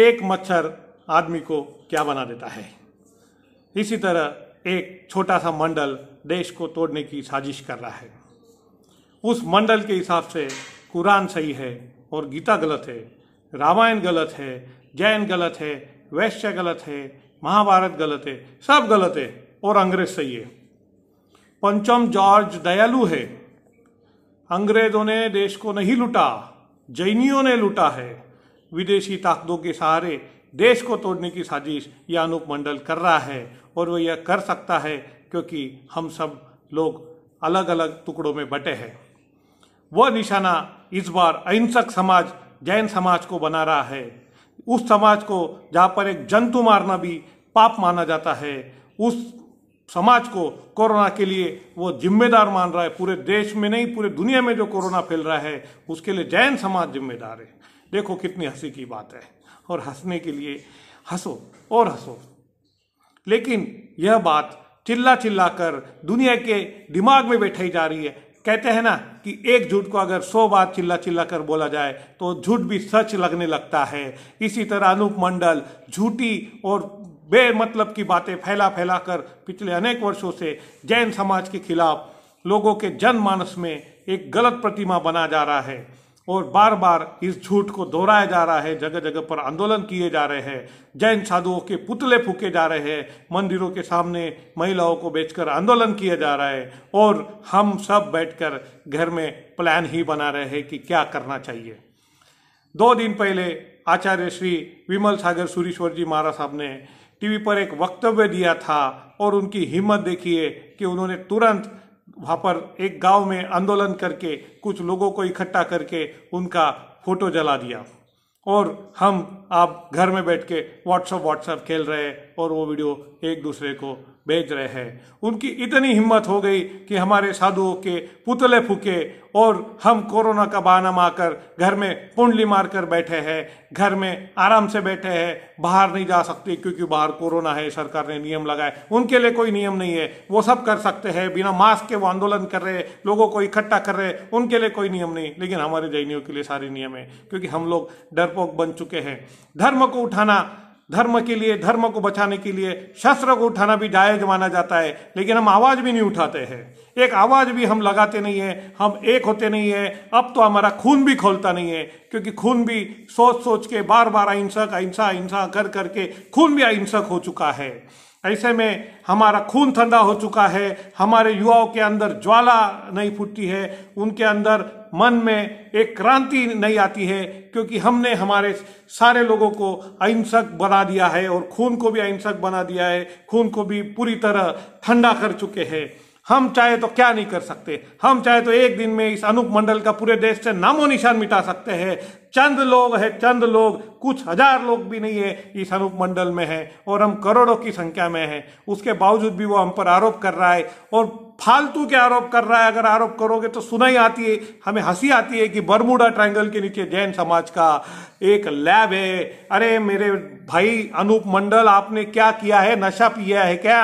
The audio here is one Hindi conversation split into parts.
एक मच्छर आदमी को क्या बना देता है इसी तरह एक छोटा सा मंडल देश को तोड़ने की साजिश कर रहा है उस मंडल के हिसाब से कुरान सही है और गीता गलत है रामायण गलत है जैन गलत है वैश्य गलत है महाभारत गलत है सब गलत है और अंग्रेज सही है पंचम जॉर्ज दयालु है अंग्रेजों ने देश को नहीं लूटा जैनियों ने लूटा है विदेशी ताकतों के सहारे देश को तोड़ने की साजिश यह अनूप मंडल कर रहा है और वह यह कर सकता है क्योंकि हम सब लोग अलग अलग टुकड़ों में बटे हैं वह निशाना इस बार अहिंसक समाज जैन समाज को बना रहा है उस समाज को जहाँ पर एक जंतु मारना भी पाप माना जाता है उस समाज को कोरोना के लिए वो जिम्मेदार मान रहा है पूरे देश में नहीं पूरे दुनिया में जो कोरोना फैल रहा है उसके लिए जैन समाज जिम्मेदार है देखो कितनी हंसी की बात है और हंसने के लिए हंसो और हंसो लेकिन यह बात चिल्ला चिल्ला कर दुनिया के दिमाग में बैठाई जा रही है कहते हैं ना कि एक झूठ को अगर सौ बार चिल्ला चिल्ला कर बोला जाए तो झूठ भी सच लगने लगता है इसी तरह अनूप मंडल झूठी और बेमतलब की बातें फैला फैला कर पिछले अनेक वर्षों से जैन समाज के खिलाफ लोगों के जनमानस में एक गलत प्रतिमा बना जा रहा है और बार बार इस झूठ को दोहराया जा रहा है जगह जगह पर आंदोलन किए जा रहे हैं जैन साधुओं के पुतले फूके जा रहे हैं मंदिरों के सामने महिलाओं को बेचकर आंदोलन किया जा रहा है और हम सब बैठकर घर में प्लान ही बना रहे हैं कि क्या करना चाहिए दो दिन पहले आचार्य श्री विमल सागर सूरीश्वर जी महाराज साहब ने टीवी पर एक वक्तव्य दिया था और उनकी हिम्मत देखिए कि उन्होंने तुरंत वहाँ पर एक गांव में आंदोलन करके कुछ लोगों को इकट्ठा करके उनका फोटो जला दिया और हम आप घर में बैठ के व्हाट्सअप व्हाट्सअप खेल रहे और वो वीडियो एक दूसरे को बेच रहे हैं उनकी इतनी हिम्मत हो गई कि हमारे साधुओं के पुतले फूके और हम कोरोना का बहाना मारकर घर में पुंडली मारकर बैठे हैं घर में आराम से बैठे हैं बाहर नहीं जा सकते क्योंकि बाहर कोरोना है सरकार ने नियम लगाए उनके लिए कोई नियम नहीं है वो सब कर सकते हैं बिना मास्क के वो आंदोलन कर रहे हैं लोगों को इकट्ठा कर रहे हैं उनके लिए कोई नियम नहीं लेकिन हमारे जैनियों के लिए सारे नियम है क्योंकि हम लोग डरपोक बन चुके हैं धर्म को उठाना धर्म के लिए धर्म को बचाने के लिए शस्त्र को उठाना भी जायज माना जाता है लेकिन हम आवाज भी नहीं उठाते हैं एक आवाज भी हम लगाते नहीं है हम एक होते नहीं है अब तो हमारा खून भी खोलता नहीं है क्योंकि खून भी सोच सोच के बार बार अहिंसक अहिंसा अहिंसा कर करके खून भी अहिंसक हो चुका है ऐसे में हमारा खून ठंडा हो चुका है हमारे युवाओं के अंदर ज्वाला नहीं फूटती है उनके अंदर मन में एक क्रांति नहीं आती है क्योंकि हमने हमारे सारे लोगों को अहिंसक बना दिया है और खून को भी अहिंसक बना दिया है खून को भी पूरी तरह ठंडा कर चुके हैं हम चाहे तो क्या नहीं कर सकते हम चाहे तो एक दिन में इस अनुप मंडल का पूरे देश से नामो निशान मिटा सकते हैं चंद लोग है चंद लोग कुछ हजार लोग भी नहीं है इस मंडल में है और हम करोड़ों की संख्या में है उसके बावजूद भी वो हम पर आरोप कर रहा है और फालतू के आरोप कर रहा है अगर आरोप करोगे तो सुनाई आती है हमें हंसी आती है कि बरमुडा ट्रायंगल के नीचे जैन समाज का एक लैब है अरे मेरे भाई अनूप मंडल आपने क्या किया है नशा पिया है क्या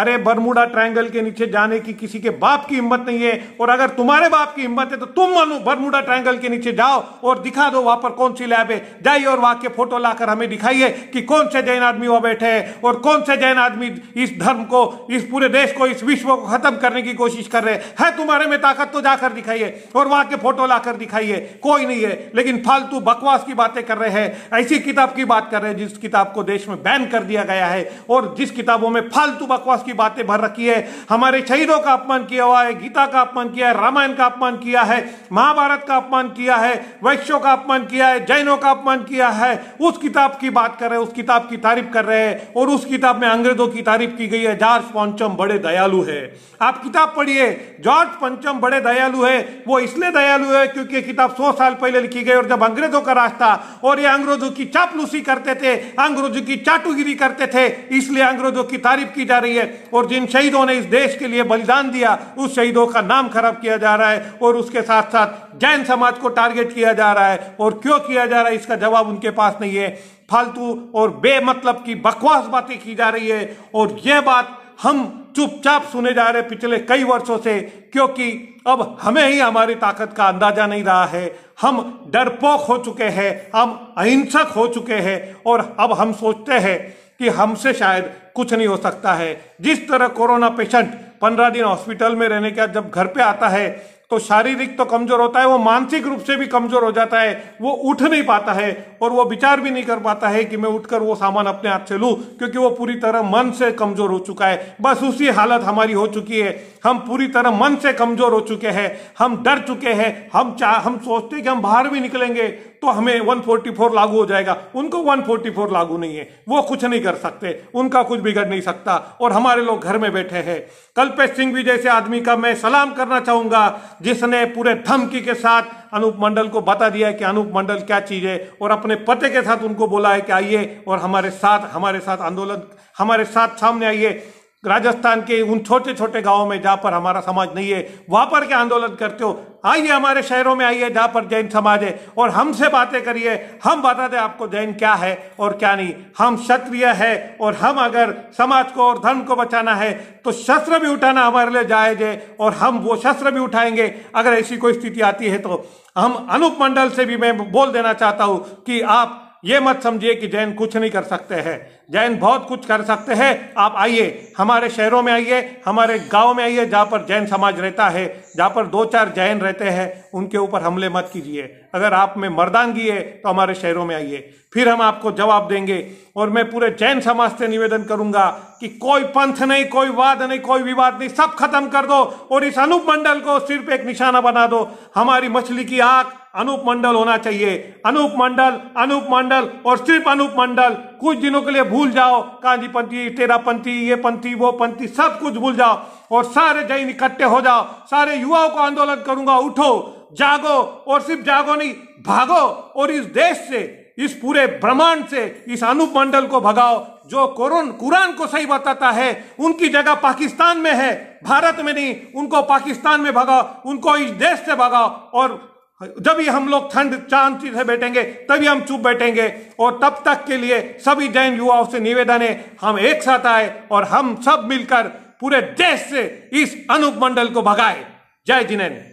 अरे बरमुडा ट्रायंगल के नीचे जाने की किसी के बाप की हिम्मत नहीं है और अगर तुम्हारे बाप की हिम्मत है तो तुम अनु बरमुडा ट्रायंगल के नीचे जाओ और दिखा दो वहां पर कौन सी लैब है जाइए और वहां के फोटो लाकर हमें दिखाइए कि कौन से जैन आदमी वहां बैठे हैं और कौन से जैन आदमी इस धर्म को इस पूरे देश को इस विश्व को खत्म करने की कोशिश कर रहे हैं है तुम्हारे में ताकत तो जाकर दिखाइए और वहां के फोटो लाकर दिखाइए कोई नहीं है लेकिन फालतू बकवास की बातें कर रहे हैं ऐसी किताब की बात कर रहे हैं जिस किताब को देश में बैन कर दिया गया है और जिस किताबों में फालतू बकवास की बातें भर रखी है हमारे शहीदों का अपमान किया हुआ है गीता का अपमान किया है रामायण का अपमान किया है महाभारत का अपमान किया है वैश्यों का अपमान अपमान किया है जैनों का अपमान किया है उस किताब की बात कर रहे हैं उस किताब की तारीफ कर रहे हैं और उस किताब में अंग्रेजों की तारीफ की गई है जॉर्ज पंचम बड़े दयालु है आप किताब पढ़िए जॉर्ज पंचम बड़े दयालु है वो इसलिए दयालु है क्योंकि किताब सौ साल पहले लिखी गई और जब अंग्रेजों का रास्ता और ये अंग्रेजों की चापलूसी करते थे अंग्रेजों की चाटुगिरी करते थे इसलिए अंग्रेजों की तारीफ की जा रही है और जिन शहीदों ने इस देश के लिए बलिदान दिया उस शहीदों का नाम खराब किया जा रहा है और उसके साथ साथ जैन समाज को टारगेट किया जा रहा है और और क्यों किया जा रहा है इसका जवाब उनके पास नहीं है फालतू और बेमतलब की बकवास बातें की जा रही है और यह बात हम चुपचाप सुने जा रहे पिछले कई वर्षों से क्योंकि अब हमें ही हमारी ताकत का अंदाजा नहीं रहा है हम डरपोक हो चुके हैं हम अहिंसक हो चुके हैं और अब हम सोचते हैं कि हमसे शायद कुछ नहीं हो सकता है जिस तरह कोरोना पेशेंट पंद्रह दिन हॉस्पिटल में रहने के बाद जब घर पे आता है तो शारीरिक तो कमजोर होता है वो मानसिक रूप से भी कमजोर हो जाता है वो उठ नहीं पाता है और वो विचार भी नहीं कर पाता है कि मैं उठकर वो सामान अपने हाथ से लूँ क्योंकि वो पूरी तरह मन से कमजोर हो चुका है बस उसी हालत हमारी हो चुकी है हम पूरी तरह मन से कमजोर हो चुके हैं हम डर चुके हैं हम चाह हम सोचते हैं कि हम बाहर भी निकलेंगे तो हमें 144 लागू हो जाएगा उनको 144 लागू नहीं है वो कुछ नहीं कर सकते उनका कुछ बिगड़ नहीं सकता और हमारे लोग घर में बैठे हैं कल्पेश सिंह भी जैसे आदमी का मैं सलाम करना चाहूंगा जिसने पूरे धमकी के साथ अनूप मंडल को बता दिया है कि अनूप मंडल क्या चीज है और अपने पते के साथ उनको बोला है कि आइए और हमारे साथ हमारे साथ आंदोलन हमारे साथ सामने आइए राजस्थान के उन छोटे छोटे गांवों में जहाँ पर हमारा समाज नहीं है वहाँ पर क्या आंदोलन करते हो आइए हमारे शहरों में आइए जहाँ पर जैन समाज है और हमसे बातें करिए हम बता दें आपको जैन क्या है और क्या नहीं हम क्षत्रिय है और हम अगर समाज को और धर्म को बचाना है तो शस्त्र भी उठाना हमारे लिए जायज है और हम वो शस्त्र भी उठाएंगे अगर ऐसी कोई स्थिति आती है तो हम अनुपमंडल मंडल से भी मैं बोल देना चाहता हूँ कि आप ये मत समझिए कि जैन कुछ नहीं कर सकते हैं जैन बहुत कुछ कर सकते हैं आप आइए हमारे शहरों में आइए हमारे गांव में आइए जहाँ पर जैन समाज रहता है जहाँ पर दो चार जैन रहते हैं उनके ऊपर हमले मत कीजिए अगर आप में मर्दानगी है तो हमारे शहरों में आइए फिर हम आपको जवाब देंगे और मैं पूरे जैन समाज से निवेदन करूंगा कि कोई पंथ नहीं कोई वाद नहीं कोई विवाद नहीं सब खत्म कर दो और इस अनूप मंडल को सिर्फ एक निशाना बना दो हमारी मछली की आंख अनूप मंडल होना चाहिए अनूप मंडल अनूप मंडल और सिर्फ अनूप मंडल कुछ दिनों के लिए भूल भूल जाओ कांजी पंथी तेरा पंथी ये पंथी वो पंथी सब कुछ भूल जाओ और सारे जैन इकट्ठे हो जाओ सारे युवाओं को आंदोलन करूंगा उठो जागो और सिर्फ जागो नहीं भागो और इस देश से इस पूरे ब्रह्मांड से इस अनुप मंडल को भगाओ जो कोरोन कुरान को सही बताता है उनकी जगह पाकिस्तान में है भारत में नहीं उनको पाकिस्तान में भगाओ उनको इस देश से भगाओ और जब ही हम लोग ठंड शांति से बैठेंगे तभी हम चुप बैठेंगे और तब तक के लिए सभी जैन युवाओं से निवेदन है हम एक साथ आए और हम सब मिलकर पूरे देश से इस अनुपमंडल को भगाए जय जिनेन्द्र